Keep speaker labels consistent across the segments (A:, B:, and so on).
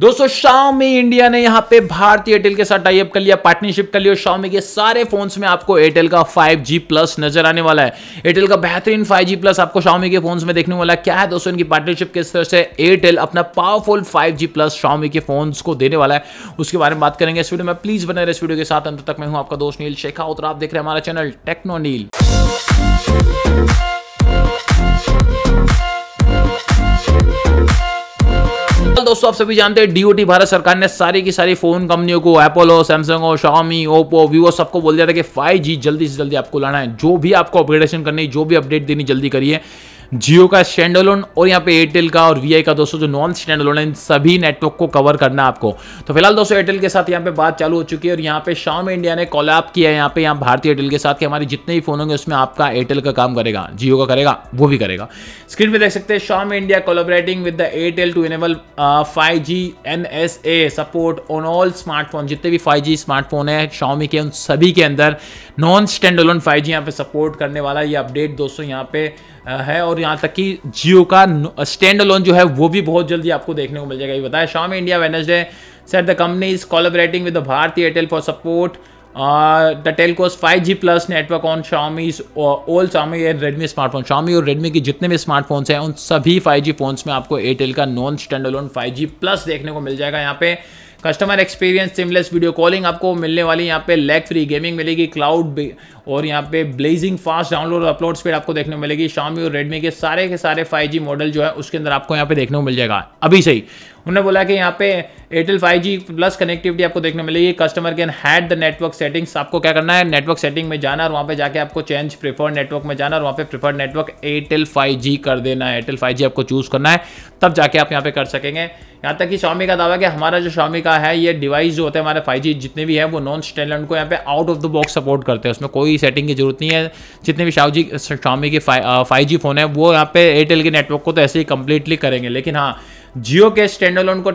A: दोस्तों Xiaomi India ने यहाँ पे भारतीय एयरटेल के साथ टाइप कर लिया पार्टनरशिप कर लिया शाओमी के सारे फोन्स में आपको एयरटेल का 5G प्लस नजर आने वाला है एयरटेल का बेहतरीन 5G प्लस आपको शाओमी के फोन्स में देखने वाला है क्या है दोस्तों इनकी पार्टनरशिप किस तरह से एयरटेल अपना पावरफुल 5G प्लस शाओमी के फोन्स को देने वाला है उसके बारे में बात करेंगे इस वीडियो में प्लीज बने रहे इस वीडियो के साथ अंत तक मैं हूँ आपका दोस्त नील शेखा और आप देख रहे हैं हमारा चैनल टेक्नो नील दोस्तों आप सभी जानते हैं डीओटी भारत सरकार ने सारी की सारी फोन कंपनियों को एपोलो सैमसंग हो शॉमी ओप्पो वीवो सबको बोल दिया था कि 5G जल्दी से जल्दी आपको लाना है जो भी आपको अपग्रेडेशन करनी जो भी अपडेट देनी जल्दी करिए जियो का स्टैंडोलोन और यहाँ पे एयरटेल का और वी का दोस्तों जो नॉन स्टैंडोलोन है इन सभी नेटवर्क को कवर करना आपको तो फिलहाल दोस्तों एयरटेल के साथ यहाँ पे बात चालू हो चुकी है और यहाँ पे शाम इंडिया ने कॉल आप किया है यहाँ पे यहाँ भारतीय एयरटेल के साथ हमारे जितने भी फोन होंगे उसमें आपका एयरटेल का काम करेगा जियो का करेगा वो भी करेगा स्क्रीन पर देख सकते हैं Xiaomi India collaborating with the Airtel to enable five G N S A support on all smartphone जितने भी फाइव जी स्मार्टफोन है शॉमी के उन सभी के अंदर नॉन स्टैंडोलोन फाइव जी यहाँ पे सपोर्ट करने वाला ये अपडेट दोस्तों यहाँ पे है और यहाँ तक कि जियो का स्टैंड अलोन जो है वो भी बहुत जल्दी आपको देखने को मिल जाएगा ये बताया Xiaomi India Wednesday said the company is collaborating with Bharti Airtel for support the telcos G plus network on Xiaomi old Xiaomi and Redmi smartphone Xiaomi और रेडमी के जितने भी स्मार्टफोन्स हैं उन सभी फाइव जी फोन्स में आपको एयरटेल का non stand alone G plus देखने को मिल जाएगा यहाँ पे customer experience seamless video calling आपको मिलने वाली यहाँ पे लैग फ्री गेमिंग मिलेगी क्लाउड और यहाँ पे blazing fast download upload speed आपको देखने को मिलेगी शामी और रेडमी के सारे के सारे 5G मॉडल जो है उसके अंदर आपको यहाँ पे देखने को मिल जाएगा अभी से ही उन्होंने बोला कि यहाँ पे एयरटेल 5G प्लस कनेक्टिविटी आपको देखने मिलेगी customer can head the network settings आपको क्या करना है नेटवर्क सेटिंग में जाना और वहाँ पे जाके आपको चेंज प्रिफर्ड नेटवर्क में जाना और वहाँ पे प्रीफर्ड नेटवर्क एयरटेल 5G कर देना है एयरटेल 5G आपको चूज करना है तब जाके आप यहाँ पे कर सकेंगे यहाँ तक कि स्वामी का दावा कि हमारा जो स्वामी का है ये डिवाइस जो होता है हमारे फाइव जितने भी है वो नॉन स्टैंडर्ड को यहाँ पे out of the box support करते हैं उसमें कोई सेटिंग की जरूरत नहीं है जितने भी शाओजी शामी के फाइव जी फ़ोन है वो यहाँ पे एयरटेल के नेटवर्क को तो ऐसे ही कम्प्लीटली करेंगे लेकिन हाँ जियो के स्टैंड अलोन को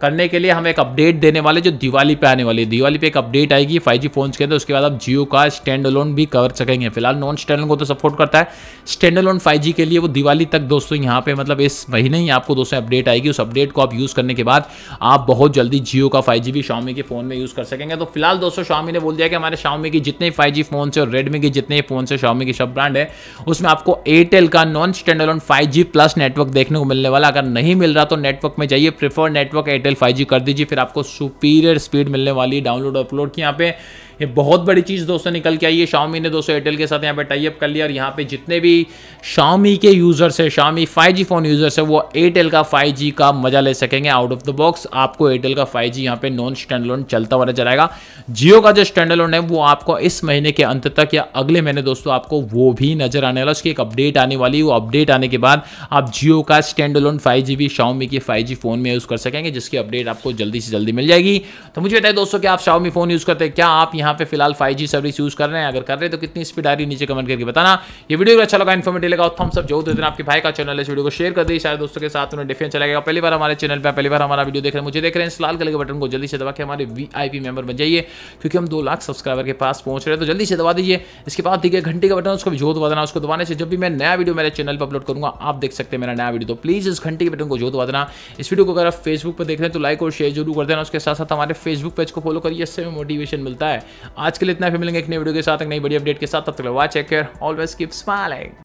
A: करने के लिए हम एक अपडेट देने वाले जो दिवाली पे आने वाली है दिवाली पे एक अपडेट आएगी फाइव जी फोन के अंदर उसके बाद आप जियो का स्टैंड अलोन भी कर सकेंगे फिलहाल नॉन स्टैंड को तो सपोर्ट करता है स्टैंड अलोन फाइव के लिए वो दिवाली तक दोस्तों यहाँ पे मतलब इस महीने ही आपको दोस्तों अपडेट आएगी उस अपडेट को आप यूज़ करने के बाद आप बहुत जल्दी जियो का फाइव भी शॉमी के फ़ोन में यूज़ कर सकेंगे तो फिलहाल दोस्तों शॉमी ने बोल दिया कि हमारे शामी की जितने फाइव जी फोन है और रेडमी के जितने फोन है शॉमी के सब ब्रांड है उसमें आपको एयरटेल का non stand alone five plus network देखने को मिलने वाला अगर नहीं मिल रहा या तो नेटवर्क में जाइए प्रेफर नेटवर्क एयरटेल फाइव कर दीजिए फिर आपको सुपीरियर स्पीड मिलने वाली डाउनलोड अपलोड की यहाँ पे ये बहुत बड़ी चीज़ दोस्तों निकल के आई है शामी ने दोस्तों एयरटेल के साथ यहाँ पे अप कर लिया और यहाँ पे जितने भी शामी के यूज़र्स है शामी जी फ़ोन यूज़र्स है वो एयरटेल का जी का मज़ा ले सकेंगे आउट ऑफ द बॉक्स आपको एयरटेल का जी यहाँ पे नॉन स्टैंड लोन चलता हुआ नजर आएगा जियो का जो स्टैंड लोन है वो आपको इस महीने के अंत तक या अगले महीने दोस्तों आपको वो भी नजर आने वाला उसकी एक अपडेट आने वाली वो अपडेट आने के बाद आप जियो का standalone five G Xiaomi के फाइव फ़ोन में यूज़ कर सकेंगे जिसकी अपडेट आपको जल्दी से जल्दी मिल जाएगी तो मुझे बताए दोस्तों कि आप शाउमी फ़ोन यूज़ करते हैं क्या आप यहाँ यहाँ पे फिलहाल फाइव सर्विस यूज़ कर रहे हैं अगर कर रहे हैं तो कितनी स्पीड आ रही है नीचे कमेंट करके बताना ये वीडियो अच्छा लगा इन्फॉर्मेटिव लगा तो हम सब जो दिन आपके भाई का चैनल इस वीडियो को शेयर कर दी शायद दोस्तों के साथ उन्हें डिफेंस चला गया पहली बार हमारे चैनल पर पहली बार हमारा वीडियो देख रहे हैं मुझे देख रहे हैं इस लाल कलर के बटन को जल्दी से दबा के हमारे वी मेंबर बन जाइए क्योंकि हम दो लाख सब्सक्राइबर के पास पहुंच रहे हैं तो जल्दी से दबा दीजिए इसके बाद दिखे घंटे का बटन उसको भी दबा देना उसको दबाने से जब भी मैं नया वीडियो मेरे चैनल पर अपलोड करूंगा आप देख सकते हैं मेरा नया वीडियो तो प्लीज़ इस घंटे के बटन को जो दबा देना इस वीडियो को अगर आप फेसबुक पर देख रहे हैं तो लाइक और शेयर जरूर कर देना उसके साथ साथ हमारे फेसबुक पेज को फॉलो करिए इससे मोटिवेशन मिलता है आज के लिए इतना फिर मिलेंगे एक नई वीडियो के साथ एक नई बड़ी अपडेट के साथ तब तक watch check always keep smiling